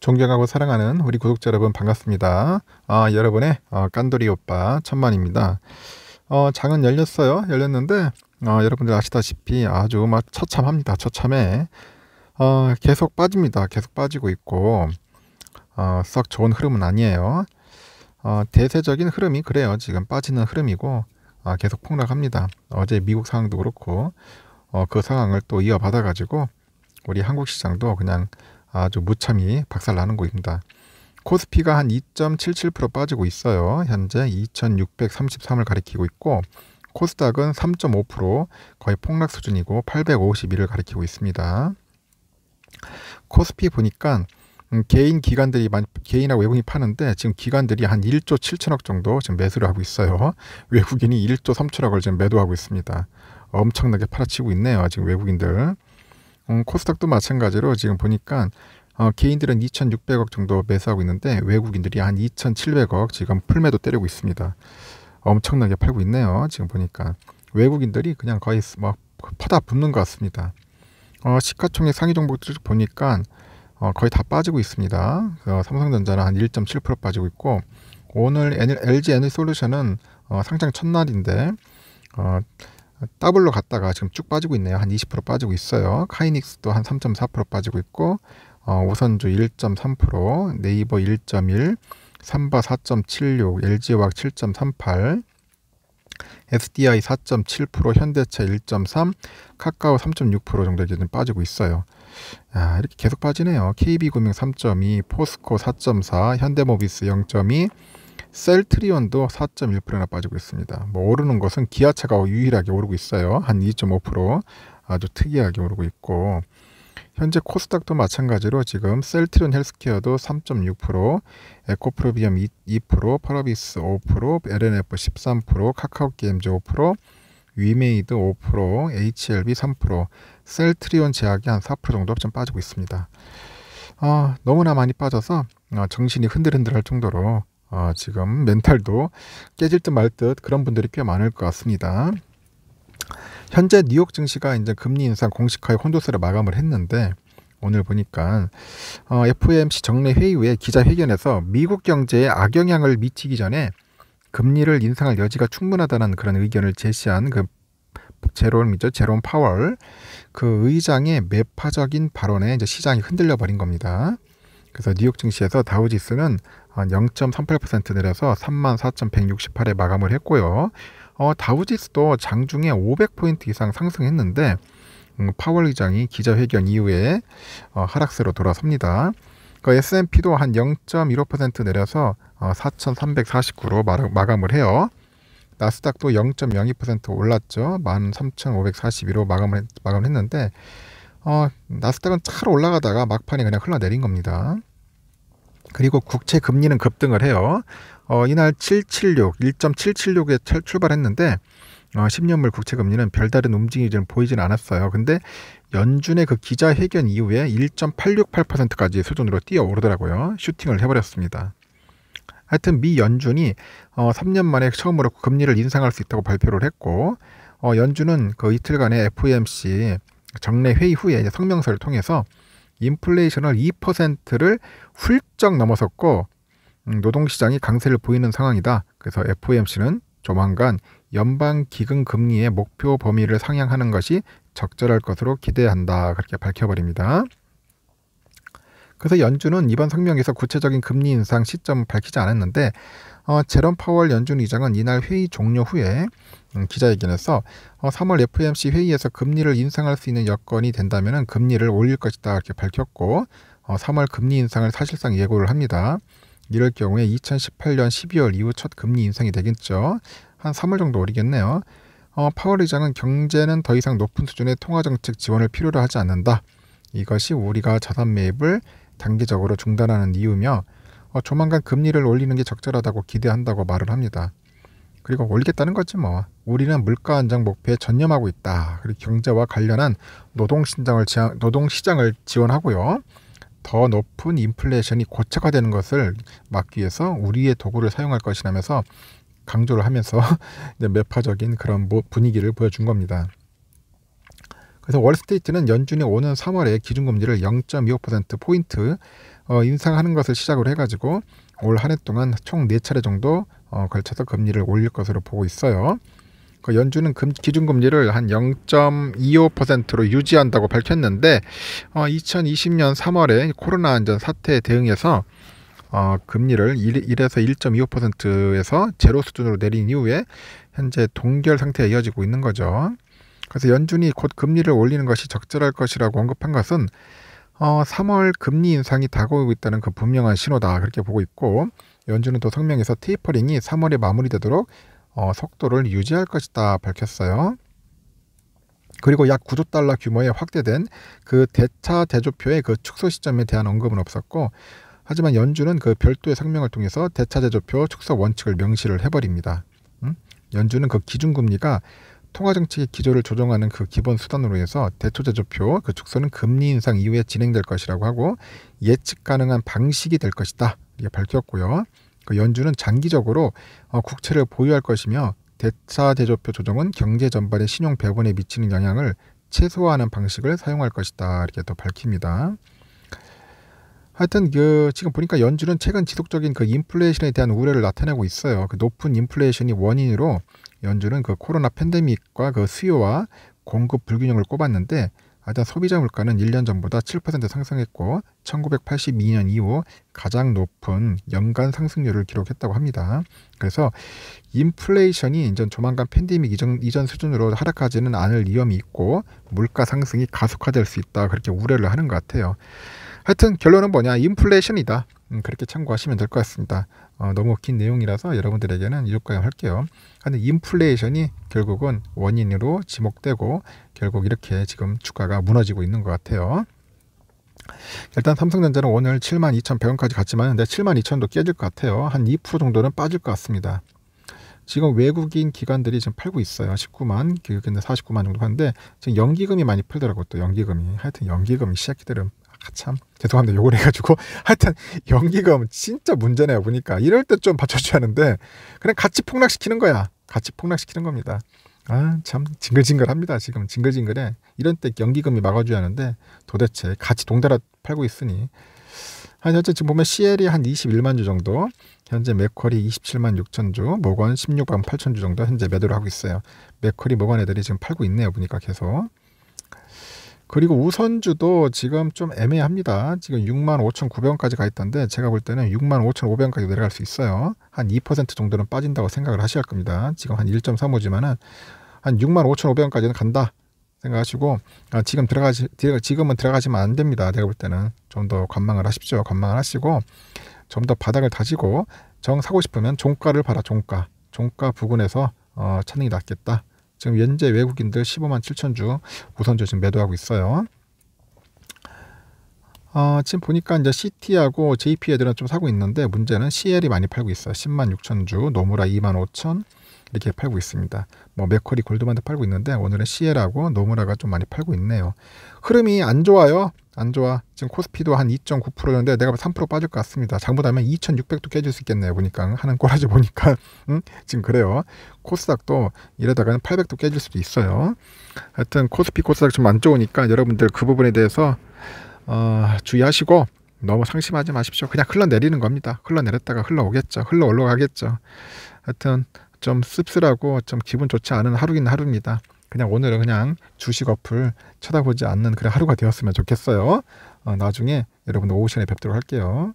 존경하고 사랑하는 우리 구독자 여러분 반갑습니다. 아, 여러분의 어, 깐돌이 오빠 천만입니다. 어, 장은 열렸어요. 열렸는데 어, 여러분들 아시다시피 아주 막 처참합니다. 처참해. 어, 계속 빠집니다. 계속 빠지고 있고 어, 썩 좋은 흐름은 아니에요. 어, 대세적인 흐름이 그래요. 지금 빠지는 흐름이고 어, 계속 폭락합니다. 어제 미국 상황도 그렇고 어, 그 상황을 또 이어받아가지고 우리 한국 시장도 그냥 아주 무참히 박살나는 곳입니다. 코스피가 한 2.77% 빠지고 있어요. 현재 2633을 가리키고 있고 코스닥은 3.5% 거의 폭락 수준이고 851을 가리키고 있습니다. 코스피 보니까 음, 개인 기관들이 많이 개인하고 외국인이 파는데 지금 기관들이 한 1조 7천억 정도 지금 매수를 하고 있어요. 외국인이 1조 3천억을 지금 매도하고 있습니다. 엄청나게 팔아치고 있네요. 지금 외국인들. 음, 코스닥도 마찬가지로 지금 보니까 어, 개인들은 2,600억 정도 매수하고 있는데 외국인들이 한 2,700억 지금 풀매도 때리고 있습니다. 엄청나게 팔고 있네요. 지금 보니까 외국인들이 그냥 거의 막 뭐, 파다 붙는 것 같습니다. 어, 시가총액 상위 정보들 보니까 어, 거의 다 빠지고 있습니다. 어, 삼성전자는 한 1.7% 빠지고 있고 오늘 LG 에너솔루션은 어, 상장 첫날인데 어, 더블로 갔다가 지금 쭉 빠지고 있네요. 한 20% 빠지고 있어요. 카이닉스도 한 3.4% 빠지고 있고 어, 우선주 1.3%, 네이버 1.1, 삼바 4.76, LG화학 7.38, SDI 4.7%, 현대차 1.3, 카카오 3.6% 정도 이제 빠지고 있어요. 야, 이렇게 계속 빠지네요. KB금융 3.2, 포스코 4.4, 현대모비스 0.2, 셀트리온도 4.1%나 빠지고 있습니다. 뭐 오르는 것은 기아차가 유일하게 오르고 있어요. 한 2.5% 아주 특이하게 오르고 있고 현재 코스닥도 마찬가지로 지금 셀트리온 헬스케어도 3.6%, 에코프로비엄 2%, 파라비스 5%, LNF 13%, 카카오게임즈 5%, 위메이드 5%, HLB 3%, 셀트리온 제약이 한 4% 정도 좀 빠지고 있습니다. 어, 너무나 많이 빠져서 아, 정신이 흔들흔들할 정도로 아, 지금 멘탈도 깨질 듯 말 듯 그런 분들이 꽤 많을 것 같습니다. 현재 뉴욕 증시가 이제 금리 인상 공식화의 혼조세를 마감을 했는데 오늘 보니까 어, FOMC 정례 회의 후에 기자회견에서 미국 경제에 악영향을 미치기 전에 금리를 인상할 여지가 충분하다는 그런 의견을 제시한 그 제롬이죠 제롬 파월 그 의장의 매파적인 발언에 이제 시장이 흔들려 버린 겁니다. 그래서 뉴욕 증시에서 다우지수는 0.38% 내려서 34,168에 마감을 했고요. 어, 다우지수도 장중에 500포인트 이상 상승했는데 음, 파월 의장이 기자회견 이후에 어, 하락세로 돌아섭니다. 그 S&P도 한 0.15% 내려서 어, 4,349로 마, 마감을 해요. 나스닥도 0.02% 올랐죠. 13,541로 마감을, 마감을 했는데 어, 나스닥은 잘 올라가다가 막판에 그냥 흘러내린 겁니다. 그리고 국채 금리는 급등을 해요. 어, 이날 776, 1.776에 출발했는데 어, 10년물 국채 금리는 별다른 움직임이 좀 보이진 않았어요. 근데 연준의 그 기자회견 이후에 1.868%까지 수준으로 뛰어 오르더라고요. 슈팅을 해버렸습니다. 하여튼 미 연준이 어, 3년 만에 처음으로 금리를 인상할 수 있다고 발표를 했고 어, 연준은 그 이틀간의 FOMC 정례 회의 후에 이제 성명서를 통해서 인플레이션을 2%를 훌쩍 넘어섰고 음, 노동시장이 강세를 보이는 상황이다. 그래서 FOMC는 조만간 연방 기금 금리의 목표 범위를 상향하는 것이 적절할 것으로 기대한다. 그렇게 밝혀버립니다. 그래서 연준은 이번 성명에서 구체적인 금리 인상 시점을 밝히지 않았는데 어, 제롬 파월 연준 의장은 이날 회의 종료 후에 음, 기자회견에서 어, 3월 FOMC 회의에서 금리를 인상할 수 있는 여건이 된다면 금리를 올릴 것이다 이렇게 밝혔고 어, 3월 금리 인상을 사실상 예고를 합니다. 이럴 경우에 2018년 12월 이후 첫 금리 인상이 되겠죠. 한 3월 정도 오리겠네요. 어, 파월 의장은 경제는 더 이상 높은 수준의 통화정책 지원을 필요로 하지 않는다. 이것이 우리가 자산 매입을 단기적으로 중단하는 이유며 어, 조만간 금리를 올리는 게 적절하다고 기대한다고 말을 합니다. 그리고 올리겠다는 거지 뭐. 우리는 물가 안정 목표에 전념하고 있다. 그리고 경제와 관련한 노동 시장을 지원, 노동 시장을 지원하고요. 더 높은 인플레이션이 고착화되는 것을 막기 위해서 우리의 도구를 사용할 것이라면서 강조를 하면서 매파적인 그런 분위기를 보여준 겁니다. 그래서 월스테이트는 연준이 오는 3월에 기준금리를 0.25%포인트 어, 인상하는 것을 시작으로 해가지고 올 한 해 동안 총 4차례 정도 어, 걸쳐서 금리를 올릴 것으로 보고 있어요. 그 연준은 금, 기준금리를 한 0.25%로 유지한다고 밝혔는데 어, 2020년 3월에 코로나 안전 사태에 대응해서 어, 금리를 1, 에서 1.25%에서 제로 수준으로 내린 이후에 현재 동결 상태에 이어지고 있는 거죠. 그래서 연준이 곧 금리를 올리는 것이 적절할 것이라고 언급한 것은 어, 3월 금리 인상이 다가오고 있다는 그 분명한 신호다 그렇게 보고 있고 연준은 또 성명에서 테이퍼링이 3월에 마무리되도록 어, 속도를 유지할 것이다 밝혔어요. 그리고 약 9조 달러 규모의 확대된 그 대차 대조표의 그 축소 시점에 대한 언급은 없었고 하지만 연준은 그 별도의 성명을 통해서 대차 대조표 축소 원칙을 명시를 해버립니다. 음? 연준은 그 기준금리가 통화정책의 기조를 조정하는 그 기본 수단으로 해서 대초제조표 그 축소는 금리 인상 이후에 진행될 것이라고 하고 예측 가능한 방식이 될 것이다 이렇게 밝혔고요. 그 연준은 장기적으로 어, 국채를 보유할 것이며 대차 제조표 조정은 경제 전반의 신용 배분에 미치는 영향을 최소화하는 방식을 사용할 것이다 이렇게 또 밝힙니다. 하여튼 그 지금 보니까 연준은 최근 지속적인 그 인플레이션에 대한 우려를 나타내고 있어요. 그 높은 인플레이션이 원인으로 연준은 그 코로나 팬데믹과 그 수요와 공급 불균형을 꼽았는데 일단 소비자 물가는 1년 전보다 7% 상승했고 1982년 이후 가장 높은 연간 상승률을 기록했다고 합니다. 그래서 인플레이션이 이제 조만간 팬데믹 이전, 이전 수준으로 하락하지는 않을 위험이 있고 물가 상승이 가속화될 수 있다 그렇게 우려를 하는 것 같아요. 하여튼 결론은 뭐냐 인플레이션이다 음, 그렇게 참고하시면 될 것 같습니다 어, 너무 긴 내용이라서 여러분들에게는 유륙과용 할게요 근데 인플레이션이 결국은 원인으로 지목되고 결국 이렇게 지금 주가가 무너지고 있는 것 같아요 일단 삼성전자는 오늘 72,100원까지 갔지만 근데 72,000도 깨질 것 같아요 한 2% 정도는 빠질 것 같습니다 지금 외국인 기관들이 지금 팔고 있어요. 19만, 근데 49만 정도 하는데 지금 연기금이 많이 풀더라고또 연기금이. 하여튼 연기금 이 시작기들은 아, 참 죄송합니다. 욕을 해가지고 하여튼 연기금 뭐 진짜 문제네요. 보니까 이럴 때 좀 받쳐줘야 하는데 그냥 같이 폭락시키는 거야. 같이 폭락시키는 겁니다. 아 참 징글징글합니다. 지금 징글징글해. 이런 때 연기금이 막아줘야 하는데 도대체 같이 동달아 팔고 있으니 한 현재 지금 보면 CL이 한 21만 주 정도, 현재 맥쿼리 27만 6천 주, 모건 16만 8천 주 정도 현재 매도를 하고 있어요. 맥쿼리 모건 애들이 지금 팔고 있네요. 보니까 계속. 그리고 우선주도 지금 좀 애매합니다. 지금 65,900원까지 가 있던데 제가 볼 때는 65,500원까지 내려갈 수 있어요. 한 2% 정도는 빠진다고 생각을 하셔야 할 겁니다. 지금 한 1.35지만은 한 65,500원까지는 간다 생각하시고 아, 지금 들어가지 지금은 들어가시면 안 됩니다. 내가 볼 때는 좀 더 관망을 하십시오. 관망을 하시고 좀 더 바닥을 다지고 정 사고 싶으면 종가를 봐라. 종가 종가 부근에서 어, 찾는 게 낫겠다. 지금 현재 외국인들 15만 7천 주 우선주 지금 매도하고 있어요. 어, 지금 보니까 이제 CT하고 JP 애들은 좀 사고 있는데 문제는 CL이 많이 팔고 있어요. 10만 6천 주, 노무라 2만 5천, 이렇게 팔고 있습니다. 뭐 맥커리 골드만도 팔고 있는데 오늘은 시에라고 노무라가 좀 많이 팔고 있네요. 흐름이 안 좋아요. 안 좋아. 지금 코스피도 한 2.9%였는데 내가 3% 빠질 것 같습니다. 잘못하면 2,600도 깨질 수 있겠네요. 보니까 하는 꼬라지 보니까 음? 지금 그래요. 코스닥도 이러다가는 800도 깨질 수도 있어요. 하여튼 코스피 코스닥 좀 안 좋으니까 여러분들 그 부분에 대해서 어, 주의하시고 너무 상심하지 마십시오. 그냥 흘러내리는 겁니다. 흘러내렸다가 흘러오겠죠. 흘러 올라가겠죠. 하여튼 좀 씁쓸하고 좀 기분 좋지 않은 하루긴 하루입니다. 그냥 오늘은 그냥 주식 어플 쳐다보지 않는 그런 하루가 되었으면 좋겠어요. 어, 나중에 여러분 오후 시간에 뵙도록 할게요.